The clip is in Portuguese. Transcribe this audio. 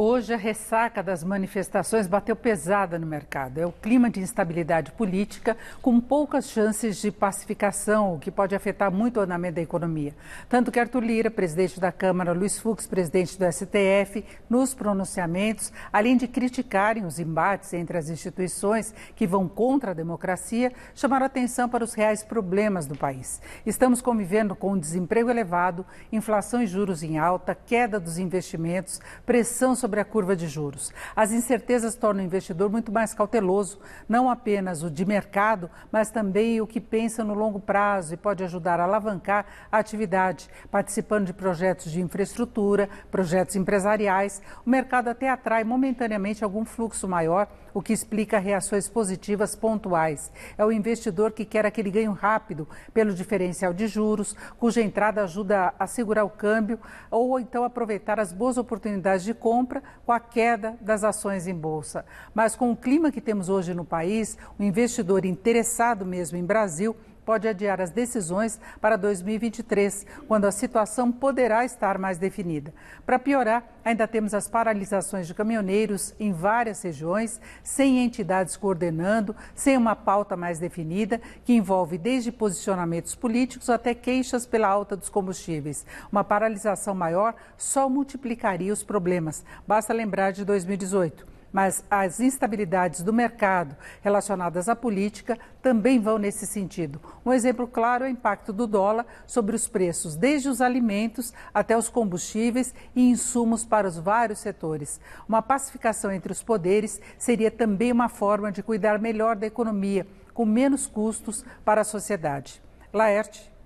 Hoje, a ressaca das manifestações bateu pesada no mercado. É o clima de instabilidade política, com poucas chances de pacificação, o que pode afetar muito o andamento da economia. Tanto que Arthur Lira, presidente da Câmara, Luiz Fux, presidente do STF, nos pronunciamentos, além de criticarem os embates entre as instituições que vão contra a democracia, chamaram atenção para os reais problemas do país. Estamos convivendo com um desemprego elevado, inflação e juros em alta, queda dos investimentos, pressão sobre sobre a curva de juros. As incertezas tornam o investidor muito mais cauteloso, não apenas o de mercado, mas também o que pensa no longo prazo e pode ajudar a alavancar a atividade, participando de projetos de infraestrutura, projetos empresariais. O mercado até atrai momentaneamente algum fluxo maior, o que explica reações positivas pontuais. É o investidor que quer aquele ganho rápido pelo diferencial de juros, cuja entrada ajuda a segurar o câmbio ou então aproveitar as boas oportunidades de compra compra com a queda das ações em bolsa. Mas com o clima que temos hoje no país, o investidor interessado mesmo em Brasil pode adiar as decisões para 2023, quando a situação poderá estar mais definida. Para piorar, ainda temos as paralisações de caminhoneiros em várias regiões, sem entidades coordenando, sem uma pauta mais definida, que envolve desde posicionamentos políticos até queixas pela alta dos combustíveis. Uma paralisação maior só multiplicaria os problemas. Basta lembrar de 2018 mas as instabilidades do mercado relacionadas à política também vão nesse sentido. Um exemplo claro é o impacto do dólar sobre os preços, desde os alimentos até os combustíveis e insumos para os vários setores. Uma pacificação entre os poderes seria também uma forma de cuidar melhor da economia, com menos custos para a sociedade. Laerte.